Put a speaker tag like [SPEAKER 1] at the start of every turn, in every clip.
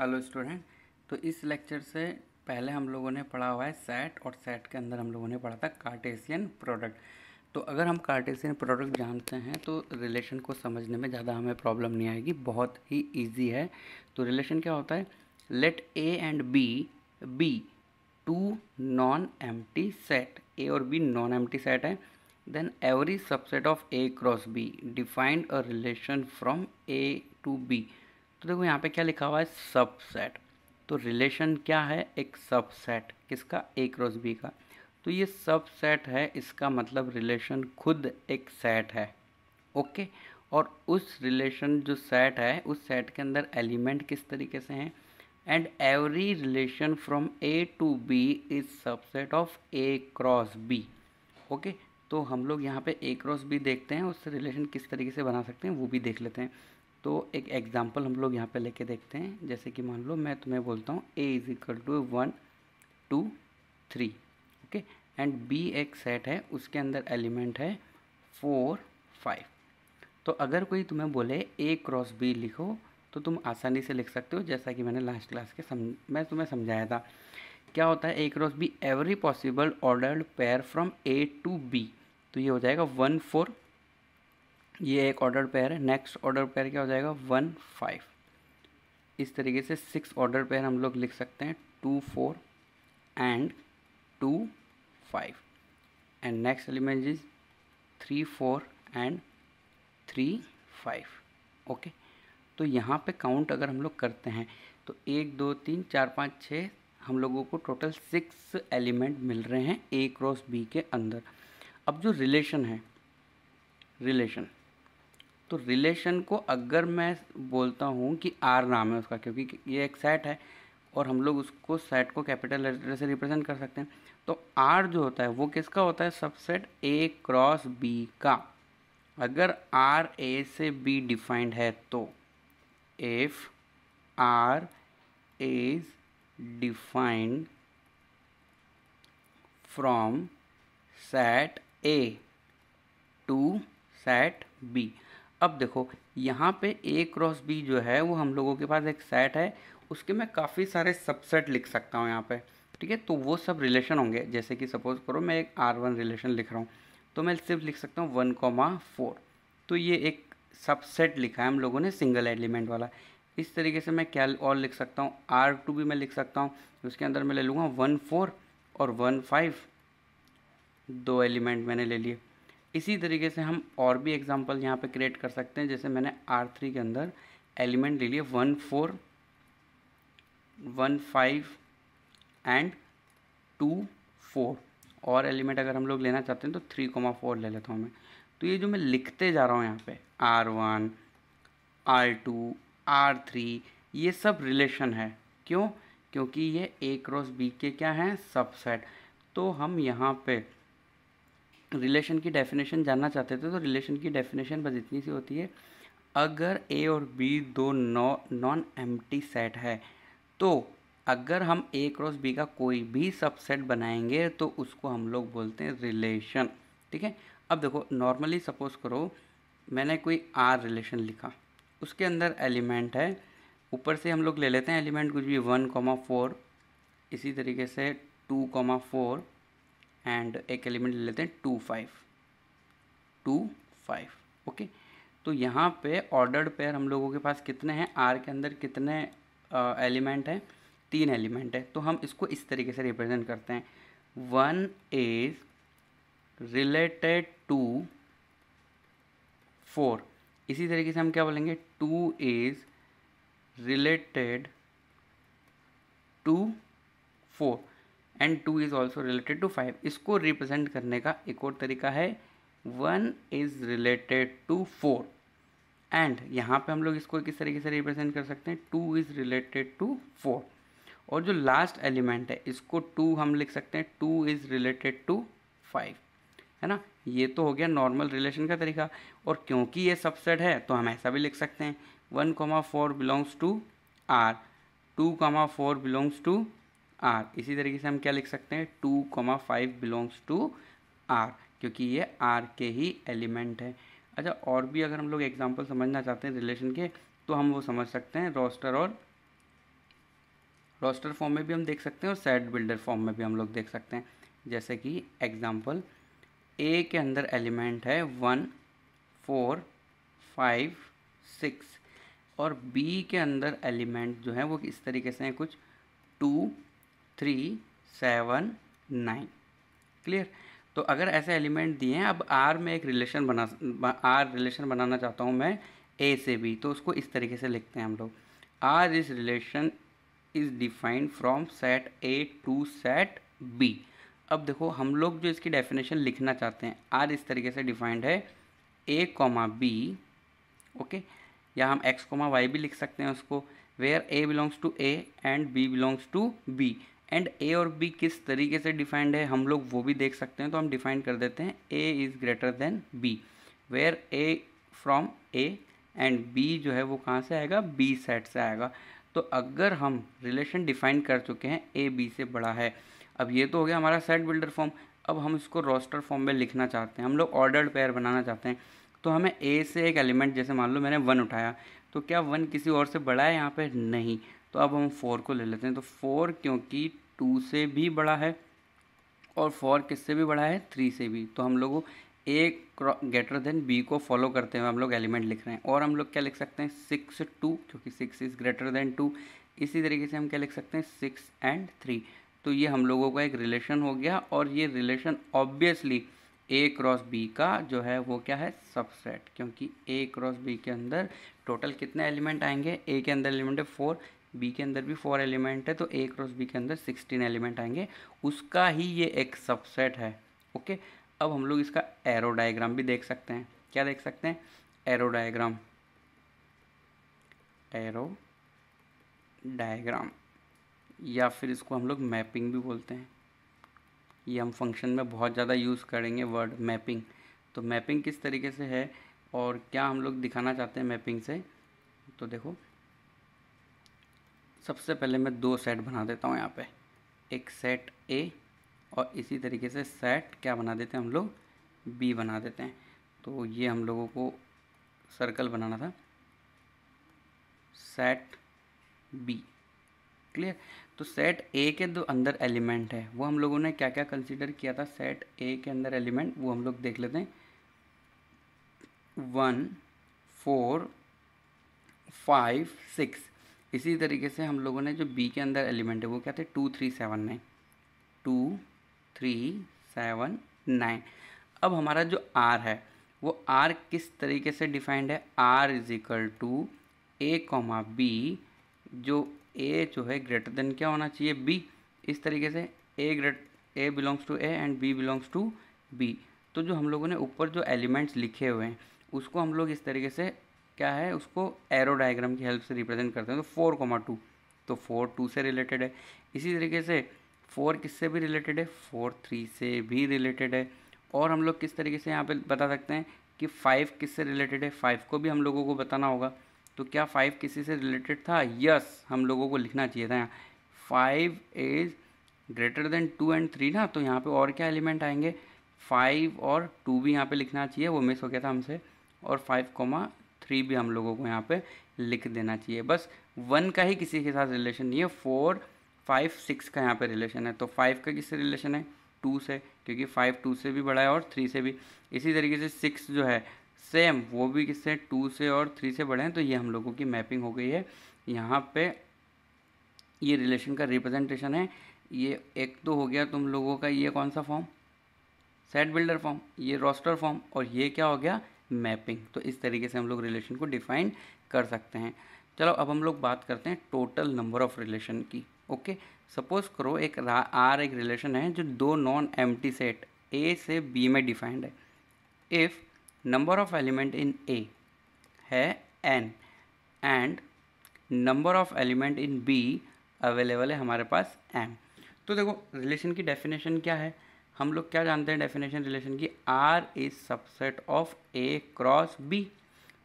[SPEAKER 1] hello student तो इस lecture से पहले हम लोगों ने पढ़ा हुआ है सेट और सेट के अंदर हम लोगों ने पढ़ा था कार्टेशियन प्रोडक्ट तो अगर हम कार्टेशियन प्रोडक्ट जानते हैं तो रिलेशन को समझने में ज़्यादा हमें प्रॉब्लम नहीं आएगी बहुत ही इजी है तो रिलेशन क्या होता है let A and B be two non एम सेट ए और बी नॉन एम सेट है then every subset of A cross B defined a relation from A to B तो देखो यहाँ पे क्या लिखा हुआ है सबसेट तो रिलेशन क्या है एक सबसेट किसका ए क्रॉस बी का तो ये सबसेट है इसका मतलब रिलेशन खुद एक सेट है ओके और उस रिलेशन जो सेट है उस सेट के अंदर एलिमेंट किस तरीके से हैं and every relation from A to B is subset of A cross B okay तो हम लोग यहाँ पे ए क्रॉस बी देखते हैं उससे रिलेशन किस तरीके से बना सकते हैं वो भी देख लेते हैं तो एक एग्ज़ाम्पल हम लोग यहाँ पे लेके देखते हैं जैसे कि मान लो मैं तुम्हें बोलता हूँ A is equal to one two three okay and B एक सेट है उसके अंदर एलिमेंट है फोर फाइव तो अगर कोई तुम्हें बोले ए क्रॉस बी लिखो तो तुम आसानी से लिख सकते हो जैसा कि मैंने लास्ट क्लास के सम मैं तुम्हें समझाया था क्या होता है A cross B every possible ordered pair from A to B तो ये हो जाएगा वन फोर ये एक ऑर्डर पेयर है नेक्स्ट ऑर्डर पेयर क्या हो जाएगा वन फाइव इस तरीके से सिक्स ऑर्डर पेयर हम लोग लिख सकते हैं two four and two five and next element is three four and three five okay तो यहाँ पे काउंट अगर हम लोग करते हैं तो एक दो तीन चार पाँच छः हम लोगों को टोटल सिक्स एलिमेंट मिल रहे हैं ए क्रॉस बी के अंदर अब जो रिलेशन है रिलेशन तो रिलेशन को अगर मैं बोलता हूँ कि आर नाम है उसका क्योंकि ये एक सेट है और हम लोग उसको सेट को कैपिटल लेटर से रिप्रेजेंट कर सकते हैं तो आर जो होता है वो किसका होता है सबसेट ए क्रॉस बी का अगर आर ए से बी डिफाइंड है तो F R is defined from set A to set B अब देखो यहाँ पे ए क्रॉस बी जो है वो हम लोगों के पास एक सेट है उसके मैं काफ़ी सारे सबसेट लिख सकता हूँ यहाँ पे ठीक है तो वो सब रिलेशन होंगे जैसे कि सपोज करो मैं एक आर वन रिलेशन लिख रहा हूँ तो मैं सिर्फ लिख सकता हूँ वन कॉमा फोर तो ये एक सबसेट लिखा है हम लोगों ने सिंगल एलिमेंट वाला इस तरीके से मैं क्या और लिख सकता हूँ आर टू भी मैं लिख सकता हूँ उसके अंदर मैं ले लूँगा वन फोर और वन फाइव दो एलिमेंट मैंने ले लिए इसी तरीके से हम और भी एग्जाम्पल यहाँ पे क्रिएट कर सकते हैं जैसे मैंने आर थ्री के अंदर एलिमेंट ले लिए one four one five and two four और एलिमेंट अगर हम लोग लेना चाहते हैं तो थ्री कोमा फोर ले लेता हूँ मैं तो ये जो मैं लिखते जा रहा हूँ यहाँ पे R one R two R three ये सब रिलेशन है क्यों क्योंकि ये ए क्रॉस बी के क्या हैं सबसेट तो हम यहाँ पर रिलेशन की डेफिनेशन जानना चाहते थे तो रिलेशन की डेफिनेशन बस इतनी सी होती है अगर ए और बी दो नॉन एम सेट है तो अगर हम ए क्रॉस बी का कोई भी सबसेट बनाएंगे तो उसको हम लोग बोलते हैं रिलेशन ठीक है अब देखो नॉर्मली सपोज करो मैंने कोई आर रिलेशन लिखा उसके अंदर एलिमेंट है ऊपर से हम लोग ले लेते हैं एलिमेंट कुछ भी वन कॉमा फोर इसी तरीके से टू कॉमा फोर एंड एक एलिमेंट ले लेते हैं two five two five okay तो यहाँ पे ऑर्डर्ड पेयर हम लोगों के पास कितने हैं आर के अंदर कितने एलिमेंट हैं तीन एलिमेंट है तो हम इसको इस तरीके से रिप्रेजेंट करते हैं one is related to four इसी तरीके से हम क्या बोलेंगे two is related to four and two is also related to five इसको रिप्रेजेंट करने का एक और तरीका है one is related to four and यहाँ पे हम लोग इसको किस तरीके से रिप्रेजेंट कर सकते हैं two is related to four और जो लास्ट एलिमेंट है इसको टू हम लिख सकते हैं two is related to five है ना ये तो हो गया नॉर्मल रिलेशन का तरीका और क्योंकि ये सबसेट है तो हम ऐसा भी लिख सकते हैं one comma four belongs to R two comma four belongs to R इसी तरीके से हम क्या लिख सकते हैं two comma five belongs to R क्योंकि ये आर के ही एलिमेंट है अच्छा और भी अगर हम लोग एग्जाम्पल समझना चाहते हैं रिलेशन के तो हम वो समझ सकते हैं रोस्टर और रोस्टर फॉर्म में भी हम देख सकते हैं और सेट बिल्डर फॉर्म में भी हम लोग देख सकते हैं जैसे कि एग्जाम्पल ए के अंदर एलिमेंट है वन फोर फाइव सिक्स और बी के अंदर एलिमेंट जो है वो इस तरीके से हैं कुछ two three seven nine clear तो अगर ऐसे एलिमेंट दिए हैं अब आर में एक रिलेशन बना आर रिलेशन बनाना चाहता हूँ मैं ए से बी तो उसको इस तरीके से लिखते हैं हम लोग R is relation is defined from set A to set B अब देखो हम लोग जो इसकी डेफिनेशन लिखना चाहते हैं आर इस तरीके से डिफाइंड है ए कॉमा बी ओके या हम एक्स कॉमा वाई भी लिख सकते हैं उसको where A belongs to A and B belongs to B and A और बी किस तरीके से डिफाइंड है हम लोग वो भी देख सकते हैं तो हम डिफाइन कर देते हैं A is greater than B where A from A and B जो है वो कहाँ से आएगा बी सेट से आएगा तो अगर हम रिलेशन डिफाइन कर चुके हैं ए बी से बड़ा है अब ये तो हो गया हमारा सेट बिल्डर फॉर्म अब हम इसको रोस्टर फॉर्म में लिखना चाहते हैं हम लोग ऑर्डर्ड पेयर बनाना चाहते हैं तो हमें ए से एक एलिमेंट जैसे मान लो मैंने वन उठाया तो क्या वन किसी और से बड़ा है यहाँ पे नहीं तो अब हम फोर को ले लेते हैं तो फोर क्योंकि टू से भी बड़ा है और फोर किससे भी बड़ा है थ्री से भी तो हम लोग ए ग्रेटर देन बी को फॉलो करते हुए हम लोग एलिमेंट लिख रहे हैं और हम लोग क्या लिख सकते हैं सिक्स टू क्योंकि six is greater than two इसी तरीके से हम क्या लिख सकते हैं सिक्स एंड थ्री तो ये हम लोगों का एक रिलेशन हो गया और ये relation obviously A cross B का जो है वो क्या है सबसेट क्योंकि ए क्रॉस बी के अंदर टोटल कितने एलिमेंट आएंगे ए के अंदर एलिमेंट है फोर बी के अंदर भी फोर एलिमेंट है तो ए क्रॉस बी के अंदर सिक्सटीन एलिमेंट आएंगे उसका ही ये एक सबसेट है ओके अब हम लोग इसका एरो डायग्राम भी देख सकते हैं क्या देख सकते हैं एरो डायग्राम एरो डायग्राम या फिर इसको हम लोग मैपिंग भी बोलते हैं ये हम फंक्शन में बहुत ज़्यादा यूज़ करेंगे वर्ड मैपिंग तो मैपिंग किस तरीके से है और क्या हम लोग दिखाना चाहते हैं मैपिंग से तो देखो सबसे पहले मैं दो सेट बना देता हूँ यहाँ पे एक सेट ए और इसी तरीके से सेट क्या बना देते हैं हम लोग बी बना देते हैं तो ये हम लोगों को सर्कल बनाना था सेट बी क्लियर तो सेट ए के दो अंदर एलिमेंट है वो हम लोगों ने क्या क्या कंसिडर किया था सेट ए के अंदर एलिमेंट वो हम लोग देख लेते हैं वन फोर फाइव सिक्स इसी तरीके से हम लोगों ने जो बी के अंदर एलिमेंट है वो क्या थे two three seven nine two three seven nine अब हमारा जो आर है वो आर किस तरीके से डिफाइंड है R is equal to A comma B जो ए जो है ग्रेटर देन क्या होना चाहिए बी इस तरीके से A great A belongs to A and B belongs to B तो जो हम लोगों ने ऊपर जो एलिमेंट्स लिखे हुए हैं उसको हम लोग इस तरीके से क्या है उसको एरो डायग्राम की हेल्प से रिप्रेजेंट करते हैं तो फोर कोमा टू तो फोर टू से रिलेटेड है इसी तरीके से फोर किससे भी रिलेटेड है फोर थ्री से भी रिलेटेड है और हम लोग किस तरीके से यहाँ पे बता सकते हैं कि फाइव किससे रिलेटेड है फाइव को भी हम लोगों को बताना होगा तो क्या फाइव किसी से रिलेटेड था यस हम लोगों को लिखना चाहिए था यहाँ five is greater than two and three ना तो यहाँ पे और क्या एलिमेंट आएंगे फाइव और टू भी यहाँ पे लिखना चाहिए वो मिस हो गया था हमसे और फाइव कोमा थ्री भी हम लोगों को यहाँ पे लिख देना चाहिए बस वन का ही किसी के साथ रिलेशन नहीं है फोर फाइव सिक्स का यहाँ पे रिलेशन है तो फाइव का किससे रिलेशन है टू से क्योंकि फाइव टू से भी बड़ा है और थ्री से भी इसी तरीके से सिक्स जो है सेम वो भी किससे टू से और थ्री से बड़े हैं तो ये हम लोगों की मैपिंग हो गई है यहाँ पे ये रिलेशन का रिप्रेजेंटेशन है ये एक तो हो गया तुम लोगों का ये कौन सा फॉर्म सेट बिल्डर फॉर्म ये रोस्टर फॉर्म और ये क्या हो गया मैपिंग तो इस तरीके से हम लोग रिलेशन को डिफाइन कर सकते हैं चलो अब हम लोग बात करते हैं टोटल नंबर ऑफ़ रिलेशन की ओके सपोज करो एक आर एक रिलेशन है जो दो नॉन एम सेट ए से बी में डिफाइंड है if number of element in A है N and number of element in B available है हमारे पास एम तो देखो रिलेशन की डेफिनेशन क्या है हम लोग क्या जानते हैं डेफिनेशन रिलेशन की R is subset of A cross B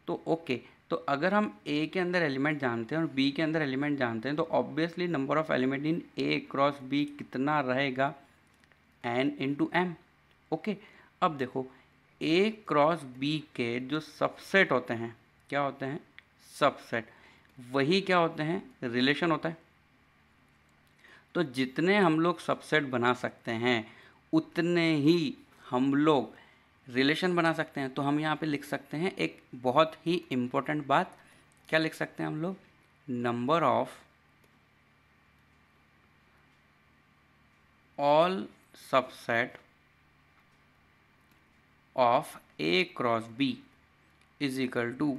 [SPEAKER 1] तो ओके okay, तो अगर हम ए के अंदर एलिमेंट जानते हैं और बी के अंदर एलिमेंट जानते हैं तो obviously number of element in A cross B कितना रहेगा एन इंटू एम ओके अब देखो ए क्रॉस बी के जो सबसेट होते हैं क्या होते हैं सबसेट वही क्या होते हैं रिलेशन होता है तो जितने हम लोग सबसेट बना सकते हैं उतने ही हम लोग रिलेशन बना सकते हैं तो हम यहाँ पे लिख सकते हैं एक बहुत ही इम्पोर्टेंट बात क्या लिख सकते हैं हम लोग number of all subset of A cross B is equal to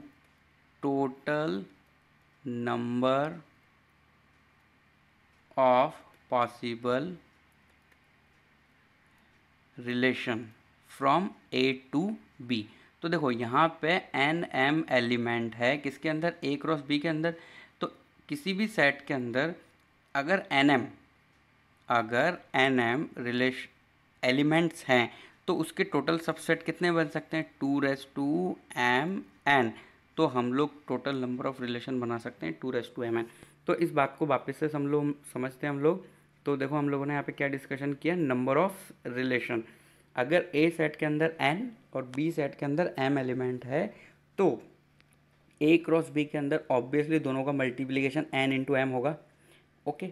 [SPEAKER 1] total number of possible relation from A to B तो देखो यहाँ पे एन एम एलिमेंट है किसके अंदर ए क्रॉस बी के अंदर तो किसी भी सेट के अंदर अगर एन एम अगर एन एम रिलेश एलिमेंट्स हैं तो उसके टोटल सबसेट कितने बन सकते हैं two raise to M N तो हम लोग टोटल नंबर ऑफ रिलेशन बना सकते हैं two raise to M N तो इस बात को वापस से हम लोग समझते हैं हम लोग तो देखो हम लोगों ने यहाँ पे क्या डिस्कशन किया नंबर ऑफ रिलेशन अगर ए सेट के अंदर एन और बी सेट के अंदर एम एलिमेंट है तो ए क्रॉस बी के अंदर ऑब्वियसली दोनों का मल्टीप्लीकेशन एन इंटू एम होगा ओके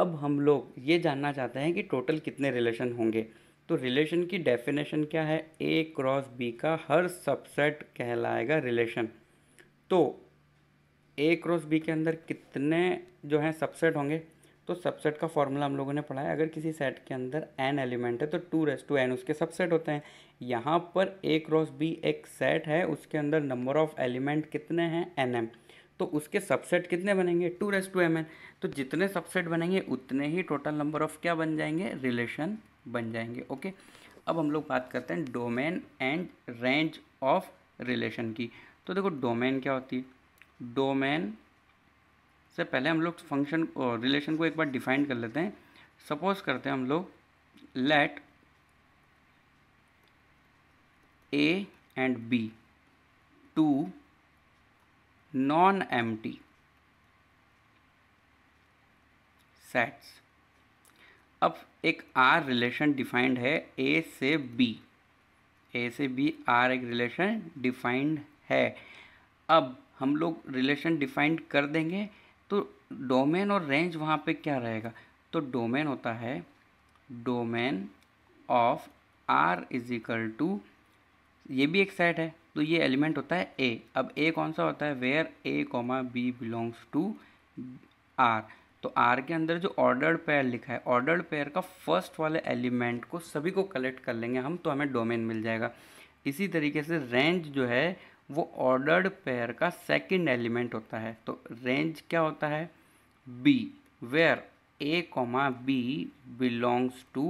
[SPEAKER 1] अब हम लोग ये जानना चाहते हैं कि टोटल कितने रिलेशन होंगे तो रिलेशन की डेफिनेशन क्या है ए क्रॉस बी का हर सबसेट कहलाएगा रिलेशन तो ए क्रॉस बी के अंदर कितने जो हैं सबसेट होंगे तो सबसेट का फॉर्मूला हम लोगों ने पढ़ा है अगर किसी सेट के अंदर एन एलिमेंट है तो टू रेस टू एन उसके सबसेट होते हैं यहाँ पर ए क्रॉस बी एक सेट है उसके अंदर नंबर ऑफ एलिमेंट कितने हैं एन एम तो उसके सबसेट कितने बनेंगे two raise to M N तो जितने सबसेट बनेंगे उतने ही टोटल नंबर ऑफ क्या बन जाएंगे रिलेशन बन जाएंगे ओके अब हम लोग बात करते हैं domain and range of relation की तो देखो डोमेन क्या होती है डोमेन से पहले हम लोग फंक्शन रिलेशन को एक बार डिफाइन कर लेते हैं सपोज करते हैं हम लोग let A and B two non empty sets अब एक आर रिलेशन डिफाइंड है ए से बी ए से बी आर एक रिलेशन डिफाइंड है अब हम लोग रिलेशन डिफाइंड कर देंगे तो डोमेन और रेंज वहाँ पे क्या रहेगा तो डोमेन होता है domain of R is equal to ये भी एक सेट है तो ये एलिमेंट होता है ए अब ए कौन सा होता है where A comma B belongs to R तो आर के अंदर जो ऑर्डर्ड पेयर लिखा है ऑर्डर्ड पेयर का फर्स्ट वाले एलिमेंट को सभी को कलेक्ट कर लेंगे हम तो हमें डोमेन मिल जाएगा इसी तरीके से रेंज जो है वो ऑर्डर्ड पेयर का सेकंड एलिमेंट होता है तो रेंज क्या होता है B where A comma B belongs to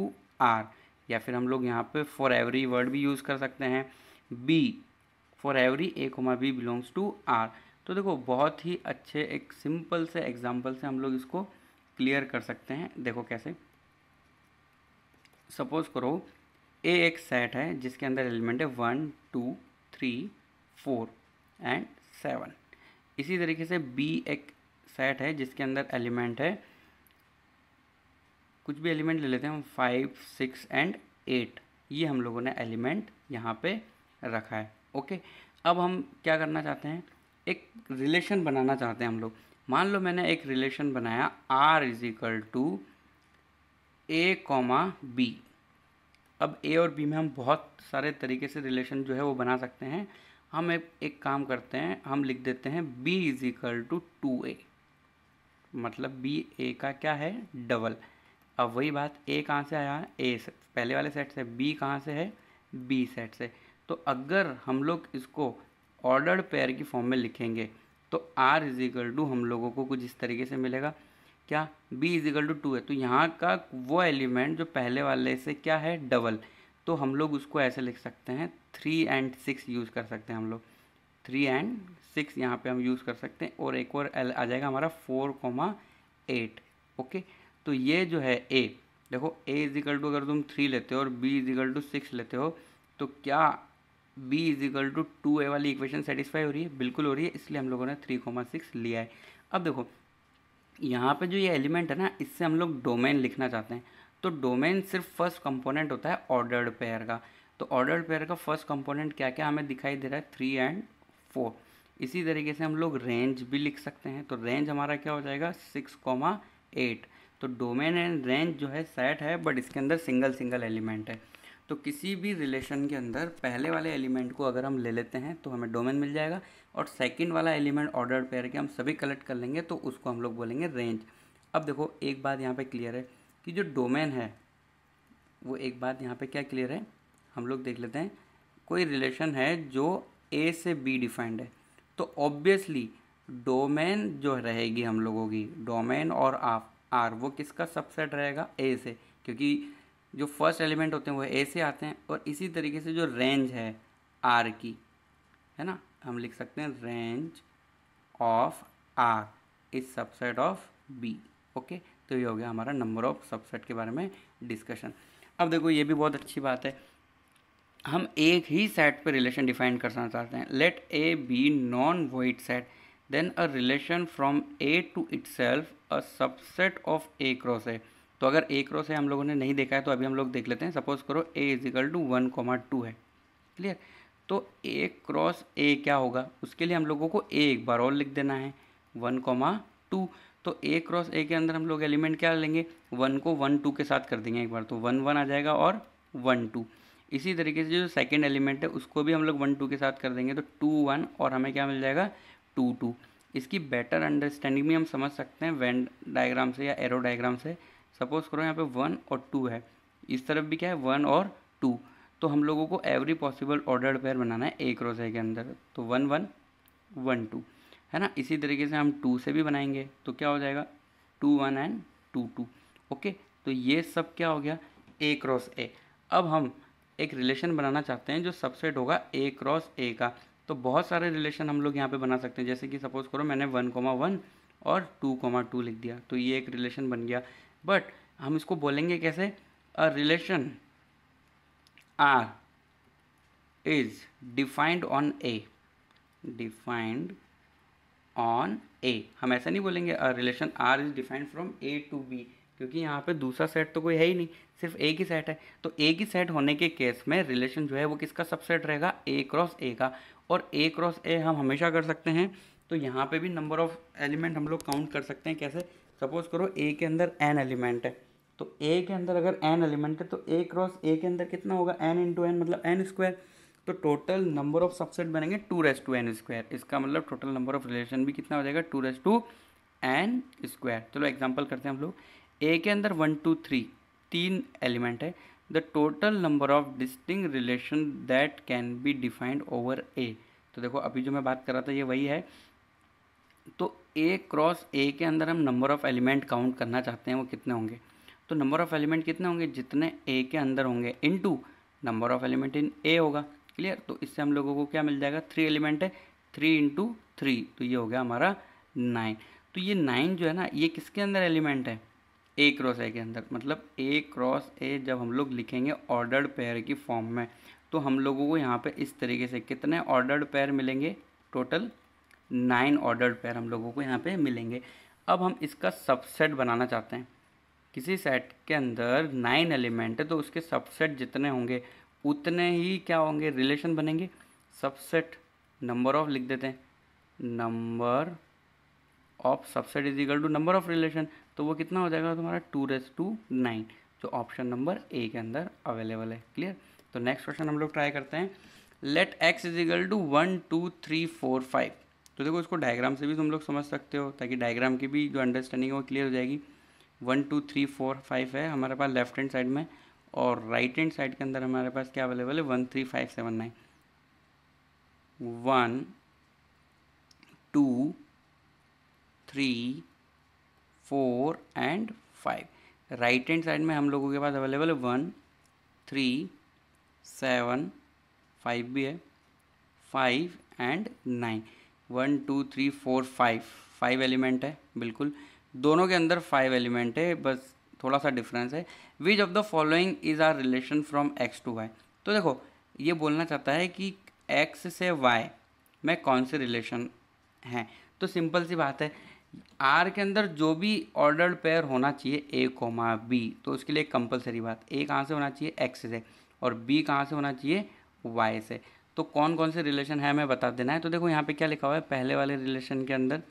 [SPEAKER 1] R या फिर हम लोग यहाँ पे फॉर एवरी वर्ड भी यूज़ कर सकते हैं B for every A comma B belongs to R तो देखो बहुत ही अच्छे एक सिंपल से एग्जाम्पल से हम लोग इसको क्लियर कर सकते हैं देखो कैसे सपोज़ करो ए एक सेट है जिसके अंदर एलिमेंट है one two three four and seven इसी तरीके से बी एक सेट है जिसके अंदर एलिमेंट है कुछ भी एलिमेंट ले लेते हैं हम फाइव सिक्स एंड एट ये हम लोगों ने एलिमेंट यहाँ पे रखा है ओके अब हम क्या करना चाहते हैं एक रिलेशन बनाना चाहते हैं हम लोग मान लो मैंने एक रिलेशन बनाया R is equal to A comma B अब ए और बी में हम बहुत सारे तरीके से रिलेशन जो है वो बना सकते हैं हम एक, एक काम करते हैं हम लिख देते हैं b is equal to two A मतलब b a का क्या है डबल अब वही बात a कहाँ से आया a से पहले वाले सेट से b कहाँ से है b सेट से तो अगर हम लोग इसको ऑर्डर्ड पेयर की फॉर्म में लिखेंगे तो r इज इक्वल टू हम लोगों को कुछ इस तरीके से मिलेगा क्या b is equal to two है तो यहाँ का वो एलिमेंट जो पहले वाले से क्या है डबल तो हम लोग उसको ऐसे लिख सकते हैं थ्री एंड सिक्स यूज़ कर सकते हैं हम लोग थ्री एंड सिक्स यहाँ पे हम यूज़ कर सकते हैं और एक और एल आ जाएगा हमारा फोर कोमा एट ओके तो ये जो है ए देखो ए इजिकल टू अगर तुम थ्री लेते हो और बी इजिकल टू सिक्स लेते हो तो क्या B is equal to two A वाली इक्वेशन सेटिस्फाई हो रही है बिल्कुल हो रही है इसलिए हम लोगों ने थ्री कोमा सिक्स लिया है अब देखो यहाँ पे जो ये एलिमेंट है ना इससे हम लोग डोमेन लिखना चाहते हैं तो डोमेन सिर्फ फर्स्ट कंपोनेंट होता है ऑर्डर्ड पेयर का तो ऑर्डर्ड पेयर का फर्स्ट कंपोनेंट क्या क्या हमें दिखाई दे रहा है थ्री एंड फोर इसी तरीके से हम लोग रेंज भी लिख सकते हैं तो रेंज हमारा क्या हो जाएगा सिक्स कॉमा एट तो डोमेन एंड रेंज जो है सेट है बट इसके अंदर सिंगल सिंगल एलिमेंट है तो किसी भी रिलेशन के अंदर पहले वाले एलिमेंट को अगर हम ले लेते हैं तो हमें डोमेन मिल जाएगा और सेकंड वाला एलिमेंट ऑर्डर पेयर के हम सभी कलेक्ट कर लेंगे तो उसको हम लोग बोलेंगे रेंज अब देखो एक बात यहाँ पे क्लियर है कि जो डोमेन है वो एक बात यहाँ पे क्या क्लियर है हम लोग देख लेते हैं कोई रिलेशन है जो ए से बी डिफाइंड है तो ऑब्वियसली डोमेन जो रहेगी हम लोगों की डोमेन और आप आर वो किसका सबसेट रहेगा ए से क्योंकि जो फर्स्ट एलिमेंट होते हैं वो ए से आते हैं और इसी तरीके से जो रेंज है आर की है ना हम लिख सकते हैं range of R is subset of B okay तो ये हो गया हमारा नंबर ऑफ सबसेट के बारे में डिस्कशन अब देखो ये भी बहुत अच्छी बात है हम एक ही सेट पर रिलेशन डिफाइन करना चाहते हैं let A be non void set then a relation from A to itself a subset of A cross है तो अगर ए क्रॉस है हम लोगों ने नहीं देखा है तो अभी हम लोग देख लेते हैं सपोज करो A is equal to one comma two है क्लियर तो ए क्रॉस ए क्या होगा उसके लिए हम लोगों को ए एक बार और लिख देना है वन कॉमा टू तो ए क्रॉस ए के अंदर हम लोग एलिमेंट क्या लेंगे वन को वन टू के साथ कर देंगे एक बार तो वन वन आ जाएगा और वन टू इसी तरीके से जो सेकेंड एलिमेंट है उसको भी हम लोग वन टू के साथ कर देंगे तो टू वन और हमें क्या मिल जाएगा टू टू इसकी बेटर अंडरस्टैंडिंग भी हम समझ सकते हैं वैन डायग्राम से या एरो डायग्राम से सपोज करो यहाँ पे वन और टू है इस तरफ भी क्या है वन और टू तो हम लोगों को एवरी पॉसिबल ऑर्डर्ड पेयर बनाना है ए क्रॉस ए के अंदर तो वन वन वन टू है ना इसी तरीके से हम टू से भी बनाएंगे तो क्या हो जाएगा two one and two two okay तो ये सब क्या हो गया ए क्रॉस ए अब हम एक रिलेशन बनाना चाहते हैं जो सबसेट होगा ए क्रॉस ए का तो बहुत सारे रिलेशन हम लोग यहाँ पे बना सकते हैं जैसे कि सपोज करो मैंने वन कोमा वन और टू कोमा टू लिख दिया तो ये एक रिलेशन बन गया बट हम इसको बोलेंगे कैसे a relation R is defined on A defined on A हम ऐसा नहीं बोलेंगे relation R is defined from A to B क्योंकि यहाँ पे दूसरा सेट तो कोई है ही नहीं सिर्फ एक ही सेट है तो एक ही सेट होने के केस में रिलेशन जो है वो किसका सबसेट रहेगा ए क्रॉस ए का और ए क्रॉस ए हम हमेशा कर सकते हैं तो यहाँ पे भी नंबर ऑफ एलिमेंट हम लोग काउंट कर सकते हैं कैसे सपोज करो ए के अंदर एन एलिमेंट है तो ए के अंदर अगर एन एलिमेंट है तो ए क्रॉस ए के अंदर कितना होगा एन इंटू एन मतलब एन स्क्वायर तो टोटल नंबर ऑफ सबसेट बनेंगे two raise to N square इसका मतलब टोटल नंबर ऑफ रिलेशन भी कितना हो जाएगा two raise to N square चलो एग्जाम्पल करते हैं हम लोग ए के अंदर वन टू थ्री तीन एलिमेंट है the total number of distinct relation that can be defined over A तो देखो अभी जो मैं बात कर रहा था ये वही है तो ए क्रॉस ए के अंदर हम नंबर ऑफ़ एलिमेंट काउंट करना चाहते हैं वो कितने होंगे तो नंबर ऑफ़ एलिमेंट कितने होंगे जितने ए के अंदर होंगे N two number of element in A होगा क्लियर तो इससे हम लोगों को क्या मिल जाएगा थ्री एलिमेंट है थ्री इंटू थ्री तो ये हो गया हमारा नाइन तो ये नाइन जो है ना ये किसके अंदर एलिमेंट है ए क्रॉस ए के अंदर मतलब ए क्रॉस ए जब हम लोग लिखेंगे ऑर्डर्ड पेयर की फॉर्म में तो हम लोगों को यहाँ पे इस तरीके से कितने ऑर्डर्ड पेयर मिलेंगे टोटल नाइन ऑर्डर्ड पेयर हम लोगों को यहाँ पे मिलेंगे अब हम इसका सबसेट बनाना चाहते हैं किसी सेट के अंदर नाइन एलिमेंट है तो उसके सबसेट जितने होंगे उतने ही क्या होंगे रिलेशन बनेंगे सबसेट नंबर ऑफ लिख देते हैं number of subset is equal to number of relation तो वो कितना हो जाएगा तुम्हारा टू रेस टू नाइन जो ऑप्शन नंबर ए के अंदर अवेलेबल है क्लियर तो नेक्स्ट क्वेश्चन हम लोग ट्राई करते हैं let X is equal to one two three four five तो देखो इसको डायग्राम से भी तुम लोग समझ सकते हो ताकि डायग्राम की भी जो अंडरस्टैंडिंग है वो क्लियर हो जाएगी one two three four five है हमारे पास लेफ्ट हैंड साइड में और राइट हैंड साइड के अंदर हमारे पास क्या अवेलेबल है one three five seven nine one two three four and five right hand side में हम लोगों के पास अवेलेबल है वन थ्री सेवन फाइव भी है five and nine one two three four five five element है बिल्कुल दोनों के अंदर फाइव एलिमेंट है बस थोड़ा सा डिफरेंस है which of the following is R relation from X to Y तो देखो ये बोलना चाहता है कि एक्स से वाई में कौन से रिलेशन हैं तो सिंपल सी बात है आर के अंदर जो भी ऑर्डर्ड पेयर होना चाहिए ए कोमा बी तो उसके लिए कंपलसरी बात ए कहाँ से होना चाहिए एक्स से और बी कहाँ से होना चाहिए वाई से तो कौन कौन से रिलेशन है हमें बता देना है तो देखो यहाँ पे क्या लिखा हुआ है पहले वाले रिलेशन के अंदर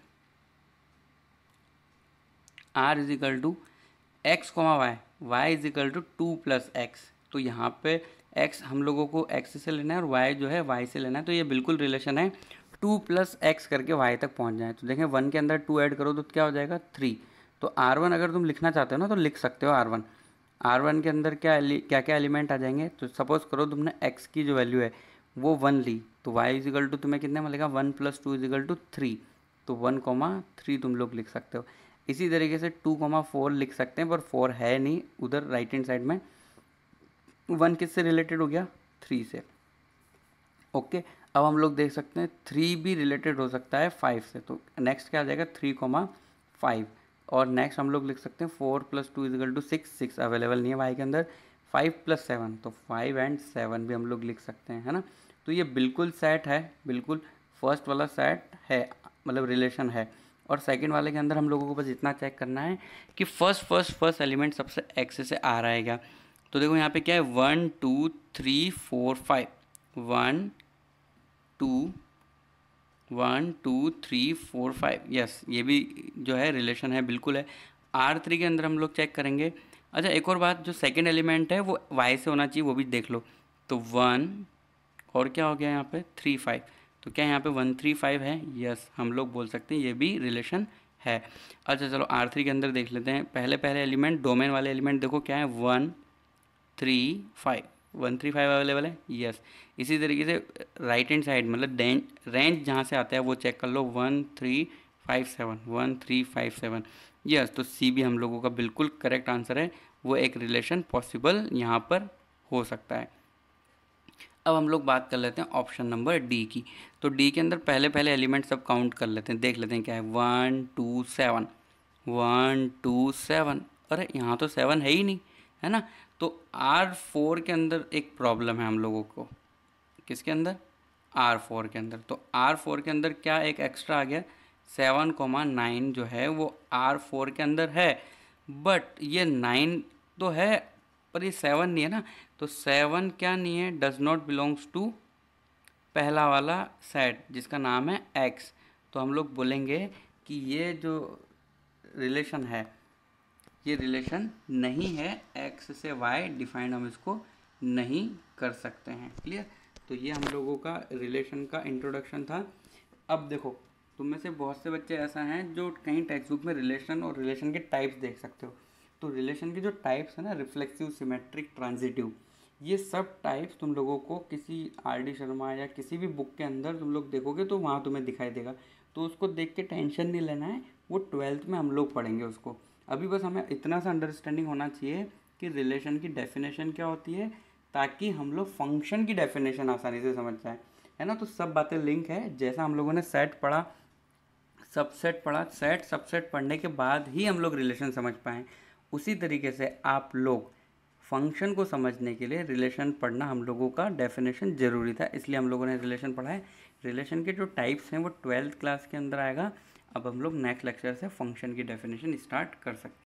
[SPEAKER 1] R is equal to X comma Y y is equal to two plus X तो यहाँ पे x हम लोगों को x से लेना है और y जो है y से लेना है तो ये बिल्कुल रिलेशन है टू प्लस एक्स करके y तक पहुँच जाए तो देखें वन के अंदर टू ऐड करो तो क्या हो जाएगा थ्री तो आर वन अगर तुम लिखना चाहते हो ना तो लिख सकते हो आर वन आर वन के अंदर क्या क्या क्या एलिमेंट आ जाएंगे तो सपोज़ करो तुमने x की जो वैल्यू है वो वन ली तो y इजिकल टू तुम्हें कितने मिलेगा one plus two is equal to three तो वन कोमा थ्री तुम लोग लिख सकते हो इसी तरीके से टू कोमा फोर लिख सकते हैं पर फोर है नहीं उधर राइट हैंड साइड में वन किस से रिलेटेड हो गया थ्री से ओके अब हम लोग देख सकते हैं थ्री भी रिलेटेड हो सकता है फाइव से तो नेक्स्ट क्या आ जाएगा थ्री कोमा फाइव और नेक्स्ट हम लोग लिख सकते हैं four plus two is equal two six six available नहीं है वाई के अंदर फाइव प्लस सेवन तो फाइव एंड सेवन भी हम लोग लिख सकते हैं है ना तो ये बिल्कुल सेट है बिल्कुल फर्स्ट वाला सेट है मतलब रिलेशन है और सेकंड वाले के अंदर हम लोगों को बस इतना चेक करना है कि फर्स्ट फर्स्ट फर्स्ट एलिमेंट सबसे एक्स से आ रहा है तो देखो यहाँ पे क्या है one two three four five one two one two three four five yes ये भी जो है रिलेशन है बिल्कुल है आर थ्री के अंदर हम लोग चेक करेंगे अच्छा एक और बात जो सेकेंड एलिमेंट है वो वाई से होना चाहिए वो भी देख लो तो वन और क्या हो गया यहाँ पे थ्री फाइव तो क्या यहाँ पे वन थ्री फाइव है यस हम लोग बोल सकते हैं ये भी रिलेशन है अच्छा चलो आर थ्री के अंदर देख लेते हैं पहले पहले एलिमेंट डोमेन वाले एलिमेंट देखो क्या है one three five one three five available है यस इसी तरीके से राइट हैंड साइड मतलब रेंज जहाँ से आता है वो चेक कर लो one three five seven one three five seven yes तो सी भी हम लोगों का बिल्कुल करेक्ट आंसर है वो एक रिलेशन पॉसिबल यहाँ पर हो सकता है अब हम लोग बात कर लेते हैं ऑप्शन नंबर डी की तो डी के अंदर पहले पहले एलिमेंट सब काउंट कर लेते हैं देख लेते हैं क्या है one two seven one two seven अरे यहाँ तो सेवन है ही नहीं है ना तो आर फोर के अंदर एक प्रॉब्लम है हम लोगों को किसके अंदर आर फोर के अंदर तो आर फोर के अंदर क्या एक एक्स्ट्रा आ गया सेवन कोमा नाइन जो है वो आर फोर के अंदर है बट ये नाइन तो है पर ये सेवन नहीं है ना तो सेवन क्या नहीं है डज नॉट बिलोंग्स टू पहला वाला सेट जिसका नाम है एक्स तो हम लोग बोलेंगे कि ये जो रिलेशन है ये रिलेशन नहीं है एक्स से वाई डिफाइंड हम इसको नहीं कर सकते हैं क्लियर तो ये हम लोगों का रिलेशन का इंट्रोडक्शन था अब देखो तुम में से बहुत से बच्चे ऐसा हैं जो कहीं टेक्स्ट बुक में रिलेशन और रिलेशन के टाइप्स देख सकते हो तो रिलेशन के जो टाइप्स हैं ना रिफ्लेक्सिव सिमेट्रिक ट्रांजिटिव ये सब टाइप्स तुम लोगों को किसी आर डी शर्मा या किसी भी बुक के अंदर तुम लोग देखोगे तो वहाँ तुम्हें दिखाई देगा तो उसको देख के टेंशन नहीं लेना है वो ट्वेल्थ में हम लोग पढ़ेंगे उसको अभी बस हमें इतना सा अंडरस्टैंडिंग होना चाहिए कि रिलेशन की डेफिनेशन क्या होती है ताकि हम लोग फंक्शन की डेफिनेशन आसानी से समझ जाए है ना तो सब बातें लिंक है जैसा हम लोगों ने सेट पढ़ा सबसेट पढ़ा सेट सबसेट पढ़ने के बाद ही हम लोग रिलेशन समझ पाएँ उसी तरीके से आप लोग फंक्शन को समझने के लिए रिलेशन पढ़ना हम लोगों का डेफिनेशन ज़रूरी था इसलिए हम लोगों ने रिलेशन पढ़ा है रिलेशन के जो टाइप्स हैं वो ट्वेल्थ क्लास के अंदर आएगा अब हम लोग नेक्स्ट लेक्चर से फंक्शन की डेफिनेशन स्टार्ट कर सकते हैं